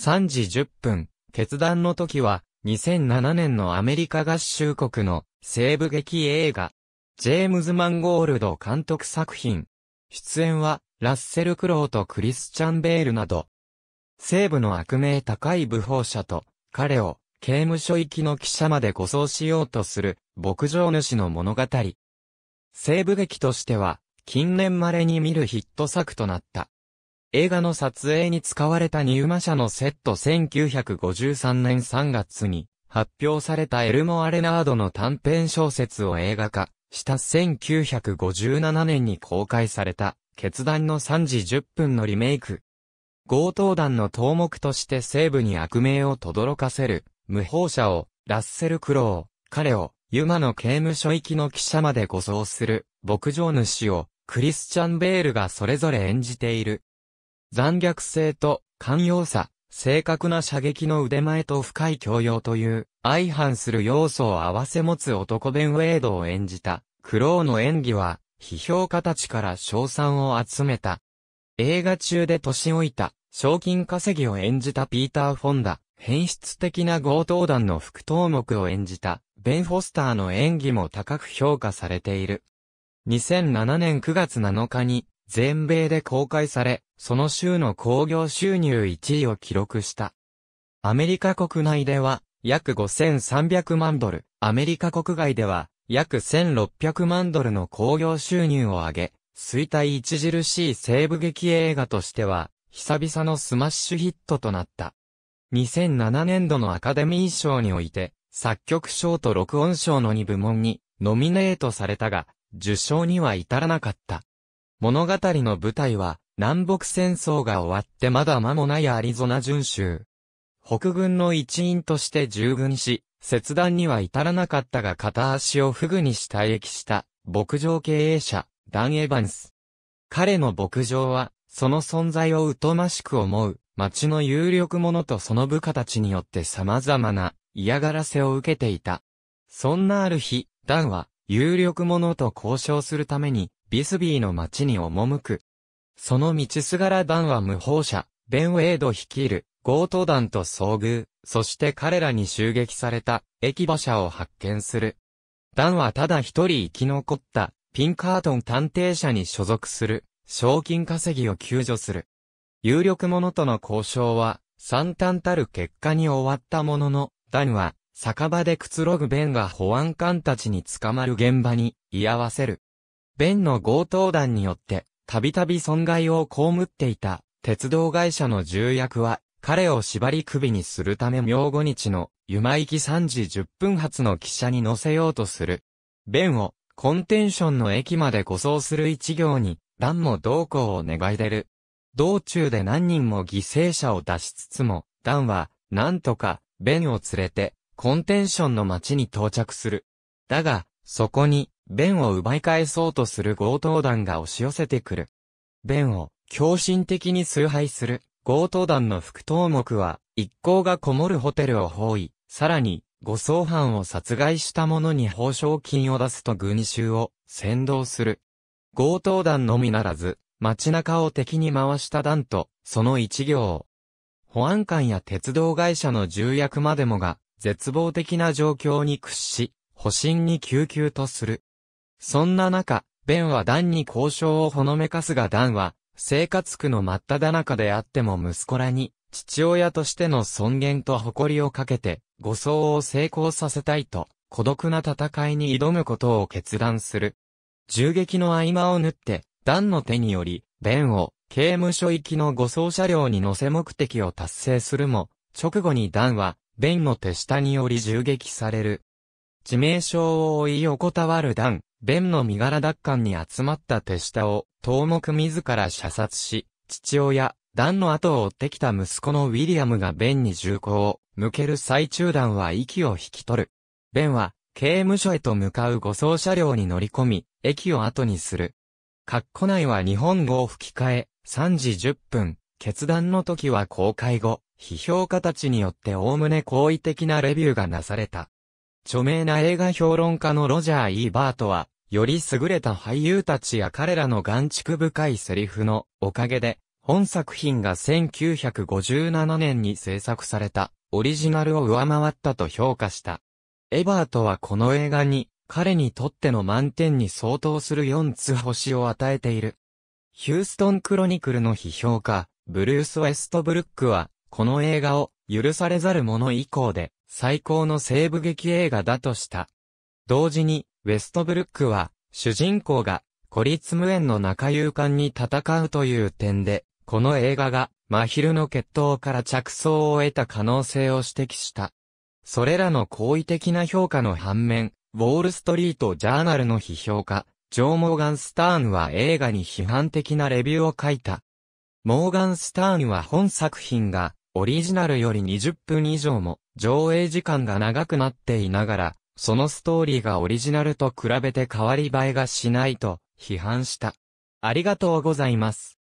3時10分、決断の時は、2007年のアメリカ合衆国の西部劇映画、ジェームズ・マンゴールド監督作品。出演は、ラッセル・クロウとクリスチャン・ベールなど、西部の悪名高い武法者と、彼を、刑務所行きの記者まで護送しようとする、牧場主の物語。西部劇としては、近年稀に見るヒット作となった。映画の撮影に使われたニウマ社のセット1953年3月に発表されたエルモ・アレナードの短編小説を映画化した1957年に公開された決断の3時10分のリメイク。強盗団の頭目として西部に悪名を轟かせる無法者をラッセル・クロウ、彼をユマの刑務所行きの記者まで護送する牧場主をクリスチャン・ベールがそれぞれ演じている。残虐性と寛容さ、正確な射撃の腕前と深い教養という相反する要素を併せ持つ男ベンウェイドを演じたクローの演技は批評家たちから称賛を集めた。映画中で年老いた賞金稼ぎを演じたピーター・フォンダ、変質的な強盗団の副頭目を演じたベン・フォスターの演技も高く評価されている。2007年9月7日に全米で公開され、その週の興行収入1位を記録した。アメリカ国内では約5300万ドル、アメリカ国外では約1600万ドルの興行収入を上げ、衰退著しい西部劇映画としては、久々のスマッシュヒットとなった。2007年度のアカデミー賞において、作曲賞と録音賞の2部門にノミネートされたが、受賞には至らなかった。物語の舞台は、南北戦争が終わってまだ間もないアリゾナ巡州。北軍の一員として従軍し、切断には至らなかったが片足をフグにした役した、牧場経営者、ダン・エヴァンス。彼の牧場は、その存在を疎ましく思う、町の有力者とその部下たちによって様々な嫌がらせを受けていた。そんなある日、ダンは、有力者と交渉するために、ビスビーの町に赴く。その道すがらダンは無法者、ベンウェイド率いる、強盗団と遭遇、そして彼らに襲撃された、駅馬車を発見する。ダンはただ一人生き残った、ピンカートン探偵社に所属する、賞金稼ぎを救助する。有力者との交渉は、惨憺たる結果に終わったものの、ダンは、酒場でくつろぐベンが保安官たちに捕まる現場に、居合わせる。弁の強盗団によって、たびたび損害を被っていた、鉄道会社の重役は、彼を縛り首にするため明後日の、ゆ行き3時10分発の汽車に乗せようとする。弁を、コンテンションの駅まで護送する一行に、ンも同行を願い出る。道中で何人も犠牲者を出しつつも、ダンは、なんとか、弁を連れて、コンテンションの町に到着する。だが、そこに、弁を奪い返そうとする強盗団が押し寄せてくる。弁を狂心的に崇拝する強盗団の副頭目は、一行がこもるホテルを包囲、さらに、護送犯を殺害した者に報奨金を出すと軍衆を先導する。強盗団のみならず、街中を敵に回した団と、その一行。保安官や鉄道会社の重役までもが、絶望的な状況に屈し、保身に救急とする。そんな中、ベンはダンに交渉をほのめかすがダンは、生活苦の真っ只中であっても息子らに、父親としての尊厳と誇りをかけて、護送を成功させたいと、孤独な戦いに挑むことを決断する。銃撃の合間を縫って、ダンの手により、ベンを刑務所行きの護送車両に乗せ目的を達成するも、直後にダンは、ベンの手下により銃撃される。致命傷を負い横たわる段、弁の身柄奪還に集まった手下を、東目自ら射殺し、父親、段の後を追ってきた息子のウィリアムが弁に銃口を向ける最中段は息を引き取る。弁は、刑務所へと向かう護送車両に乗り込み、駅を後にする。括弧内は日本語を吹き替え、3時10分、決断の時は公開後、批評家たちによって概ね好意的なレビューがなされた。著名な映画評論家のロジャー・イーバートは、より優れた俳優たちや彼らの眼畜深いセリフのおかげで、本作品が1957年に制作されたオリジナルを上回ったと評価した。エバートはこの映画に彼にとっての満点に相当する4つ星を与えている。ヒューストンクロニクルの批評家、ブルース・ウェストブルックは、この映画を許されざる者以降で最高の西部劇映画だとした。同時に、ウェストブルックは、主人公が、孤立無縁の中勇敢に戦うという点で、この映画が、真昼の決闘から着想を得た可能性を指摘した。それらの好意的な評価の反面、ウォールストリートジャーナルの批評家、ジョー・モーガン・スターンは映画に批判的なレビューを書いた。モーガン・スターンは本作品が、オリジナルより20分以上も、上映時間が長くなっていながら、そのストーリーがオリジナルと比べて変わり映えがしないと批判した。ありがとうございます。